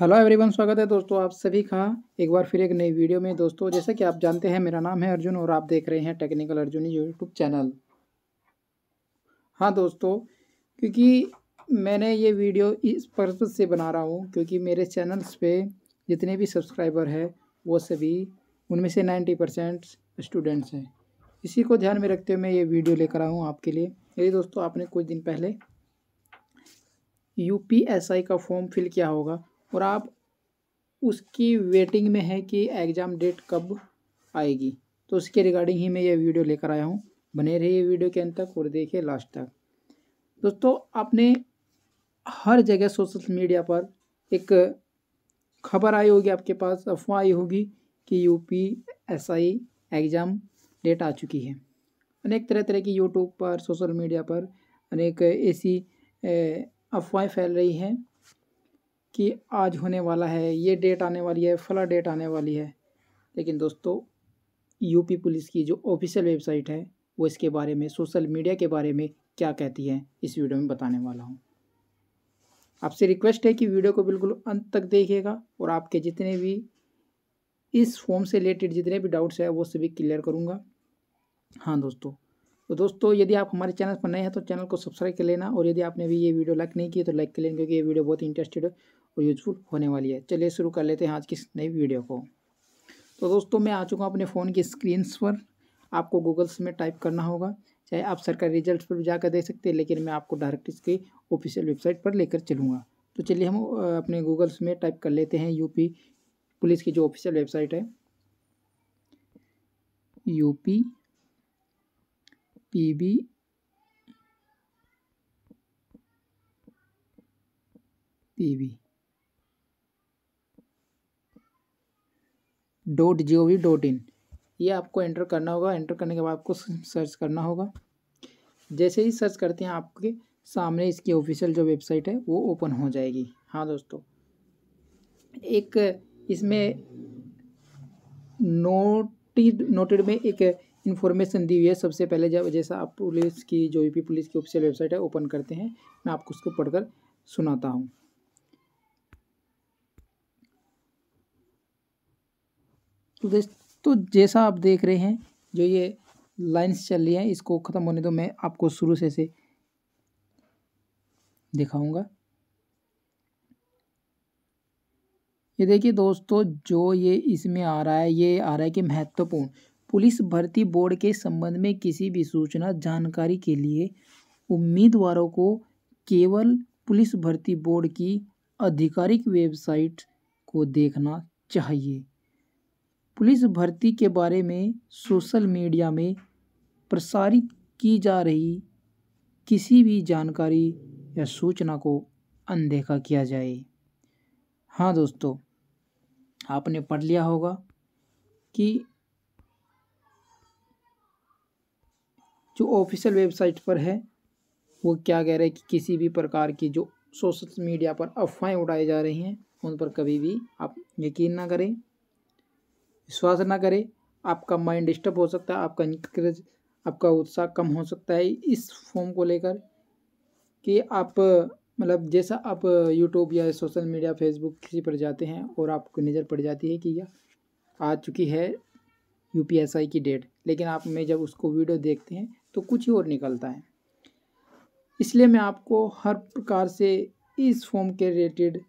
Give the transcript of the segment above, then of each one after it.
hello everyone स्वागत है दोस्तों आप सभी का एक बार फिर एक नई वीडियो में दोस्तों जैसे कि आप जानते हैं मेरा नाम है अर्जुन और आप देख रहे हैं टेक्निकल अर्जुन यूट्यूब चैनल हाँ दोस्तों क्योंकि मैंने ये वीडियो इस पर्पज से बना रहा हूँ क्योंकि मेरे चैनल्स पे जितने भी सब्सक्राइबर हैं वो सभी उनमें से नाइन्टी परसेंट स्टूडेंट्स हैं इसी को ध्यान में रखते हुए मैं ये वीडियो लेकर आऊँ आपके लिए यदि दोस्तों आपने कुछ दिन पहले यू का फॉर्म फिल किया होगा और आप उसकी वेटिंग में है कि एग्ज़ाम डेट कब आएगी तो उसके रिगार्डिंग ही मैं ये वीडियो लेकर आया हूँ बने रहिए वीडियो के अंत तक और देखिए लास्ट तक दोस्तों आपने हर जगह सोशल मीडिया पर एक खबर आई होगी आपके पास अफवाह आई होगी कि यूपी एसआई एग्ज़ाम डेट आ चुकी है अनेक तरह तरह की यूट्यूब पर सोशल मीडिया पर अनेक ऐसी अफवाहें फैल रही हैं कि आज होने वाला है ये डेट आने वाली है फला डेट आने वाली है लेकिन दोस्तों यूपी पुलिस की जो ऑफिशियल वेबसाइट है वो इसके बारे में सोशल मीडिया के बारे में क्या कहती है इस वीडियो में बताने वाला हूँ आपसे रिक्वेस्ट है कि वीडियो को बिल्कुल अंत तक देखिएगा और आपके जितने भी इस फॉर्म से रिलेटेड जितने भी डाउट्स है वो सभी क्लियर करूँगा हाँ दोस्तों तो दोस्तों यदि आप हमारे चैनल पर नए हैं तो चैनल को सब्सक्राइब कर लेना और यदि आपने भी ये वीडियो लाइक नहीं की तो लाइक कर लेना क्योंकि ये वीडियो बहुत इंटरेस्टेड है और यूजफुल होने वाली है चलिए शुरू कर लेते हैं आज की नई वीडियो को तो दोस्तों मैं आ चुका हूँ अपने फ़ोन की स्क्रीन्स पर आपको गूगल्स में टाइप करना होगा चाहे आप सरकारी रिजल्ट पर भी जाकर दे सकते हैं लेकिन मैं आपको डायरेक्ट इसकी ऑफिशियल वेबसाइट पर लेकर चलूँगा तो चलिए हम अपने गूगल्स में टाइप कर लेते हैं यूपी पुलिस की जो ऑफिशियल वेबसाइट है UP PB PB dot G O V dot in ये आपको एंटर करना होगा एंटर करने के बाद आपको सर्च करना होगा जैसे ही सर्च करते हैं आपके सामने इसकी ऑफिशियल जो वेबसाइट है वो ओपन हो जाएगी हाँ दोस्तों एक इसमें नोटिड नोटेड में एक इन्फॉर्मेशन दी हुई है सबसे पहले जब जैसा आप पुलिस की जो यूपी पुलिस की ऑफिशियल वेबसाइट है ओपन करते हैं मैं आपको उसको पढ़कर सुनाता हूँ तो तो जैसा आप देख रहे हैं जो ये लाइंस चल रही हैं इसको ख़त्म होने दो मैं आपको शुरू से से दिखाऊंगा ये देखिए दोस्तों जो ये इसमें आ रहा है ये आ रहा है कि महत्वपूर्ण पुलिस भर्ती बोर्ड के संबंध में किसी भी सूचना जानकारी के लिए उम्मीदवारों को केवल पुलिस भर्ती बोर्ड की आधिकारिक वेबसाइट को देखना चाहिए पुलिस भर्ती के बारे में सोशल मीडिया में प्रसारित की जा रही किसी भी जानकारी या सूचना को अनदेखा किया जाए हाँ दोस्तों आपने पढ़ लिया होगा कि जो ऑफिशियल वेबसाइट पर है वो क्या कह रहे हैं कि किसी भी प्रकार की जो सोशल मीडिया पर अफवाहें उड़ाई जा रही हैं उन पर कभी भी आप यकीन ना करें विश्वास ना करें आपका माइंड डिस्टर्ब हो सकता है आपका इंक्रेज आपका उत्साह कम हो सकता है इस फॉर्म को लेकर कि आप मतलब जैसा आप यूट्यूब या सोशल मीडिया फेसबुक किसी पर जाते हैं और आपको नज़र पड़ जाती है कि यह आ चुकी है यू की डेट लेकिन आप में जब उसको वीडियो देखते हैं तो कुछ ही और निकलता है इसलिए मैं आपको हर प्रकार से इस फॉर्म के रिलेटेड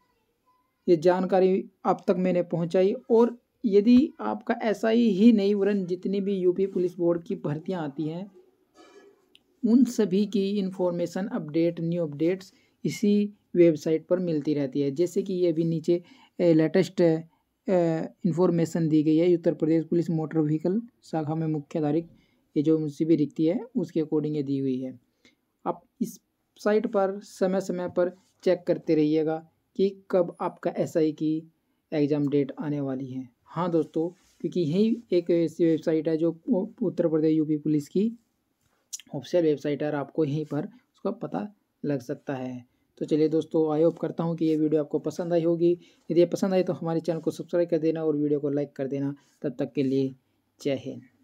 ये जानकारी आप तक मैंने पहुंचाई और यदि आपका ऐसा ही नहीं वरन जितनी भी यूपी पुलिस बोर्ड की भर्तियां आती हैं उन सभी की इन्फॉर्मेशन अपडेट न्यू अपडेट्स इसी वेबसाइट पर मिलती रहती है जैसे कि ये अभी नीचे लेटेस्ट इन्फॉर्मेशन दी गई है Uttar Pradesh police motor vehicle शाखा में मुख्य आधारित ये जो मुझसे भी दिखती है उसके अकॉर्डिंग ये दी हुई है आप इस साइट पर समय समय पर चेक करते रहिएगा कि कब आपका एस की एग्ज़ाम डेट आने वाली है हाँ दोस्तों क्योंकि यही एक ऐसी वेबसाइट है जो उत्तर प्रदेश यूपी पुलिस की ऑफिशियल वेबसाइट है और आपको यहीं पर उसका पता लग सकता है तो चलिए दोस्तों आई होप करता हूँ कि ये वीडियो आपको पसंद आई होगी यदि ये पसंद आई तो हमारे चैनल को सब्सक्राइब कर देना और वीडियो को लाइक कर देना तब तक के लिए जय हिंद